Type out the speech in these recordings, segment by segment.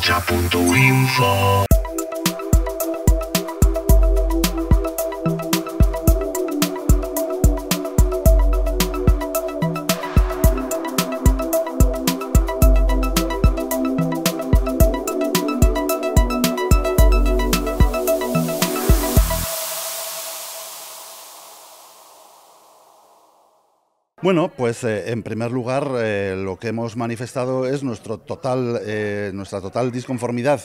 chapunto info Bueno, pues eh, en primer lugar eh, lo que hemos manifestado es nuestro total, eh, nuestra total disconformidad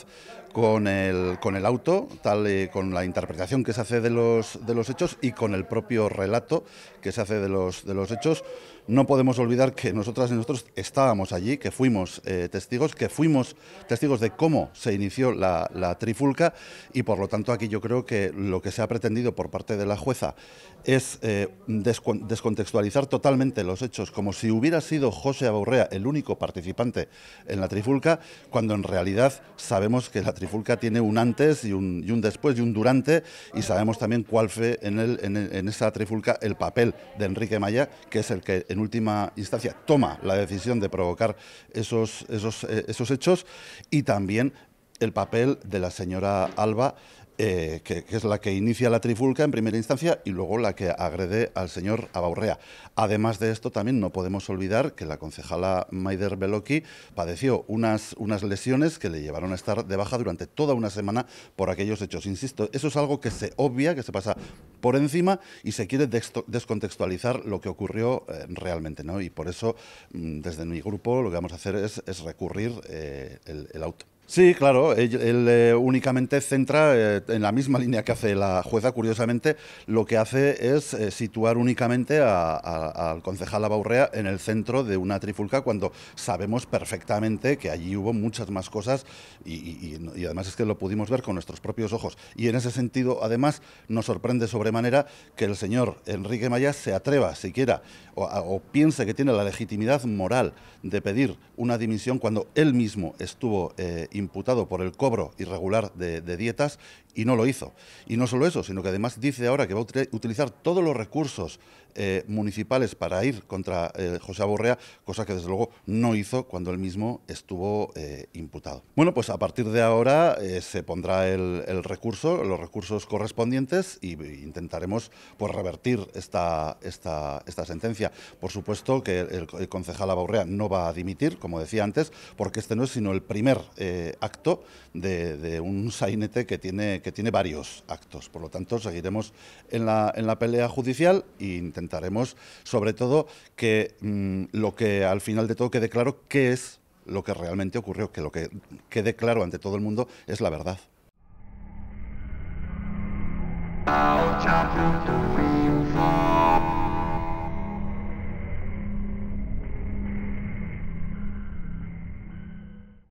con el, con el auto, tal, eh, con la interpretación que se hace de los, de los hechos y con el propio relato que se hace de los, de los hechos. No podemos olvidar que nosotras y nosotros estábamos allí, que fuimos eh, testigos, que fuimos testigos de cómo se inició la, trifulca y por lo tanto aquí yo creo que lo que se ha pretendido por parte de la jueza es eh, descontextualizar totalmente los hechos como si hubiera sido José Aburrea el único participante en la trifulca, cuando en realidad sabemos que la trifulca trifulca tiene un antes y un, y un después y un durante y sabemos también cuál fue en, el, en, esa trifulca el papel de Enrique Maya, que es el que en última instancia toma la decisión de provocar esos, esos, eh, esos hechos y también el papel de la señora Alba eh, que, es la que inicia la trifulca en primera instancia y luego la que agrede al señor Abaurrea. Además de esto, también no podemos olvidar que la concejala Maider Beloki padeció unas, unas lesiones que le llevaron a estar de baja durante toda una semana por aquellos hechos. Insisto, eso es algo que se obvia, que se pasa por encima y se quiere descontextualizar lo que ocurrió eh, realmente. ¿no? Y por eso, mm, desde mi grupo, lo que vamos a hacer es, recurrir eh, el auto. Sí, claro, él, eh, únicamente centra eh, en la misma línea que hace la jueza, curiosamente, lo que hace es eh, situar únicamente al concejal Abaurrea en el centro de una trifulca cuando sabemos perfectamente que allí hubo muchas más cosas y, además es que lo pudimos ver con nuestros propios ojos. Y en ese sentido, además, nos sorprende sobremanera que el señor Enrique Mayas se atreva siquiera o, piense que tiene la legitimidad moral de pedir una dimisión cuando él mismo estuvo imputado por el cobro irregular de, dietas y no lo hizo. Y no solo eso, sino que además dice ahora que va a utilizar todos los recursos eh, municipales para ir contra eh, José Aborrea, cosa que desde luego no hizo cuando él mismo estuvo eh, imputado. Bueno, pues a partir de ahora se pondrá el, recurso, los recursos correspondientes e intentaremos pues, revertir esta, esta, sentencia. Por supuesto que el, concejal Aborrea no va a dimitir, como decía antes, porque este no es sino el primer acto de, un sainete que tiene, que tiene varios actos. Por lo tanto, seguiremos en la, pelea judicial e intentaremos, sobre todo, que mm, lo que al final de todo quede claro qué es lo que realmente ocurrió, que lo que quede claro ante todo el mundo es la verdad.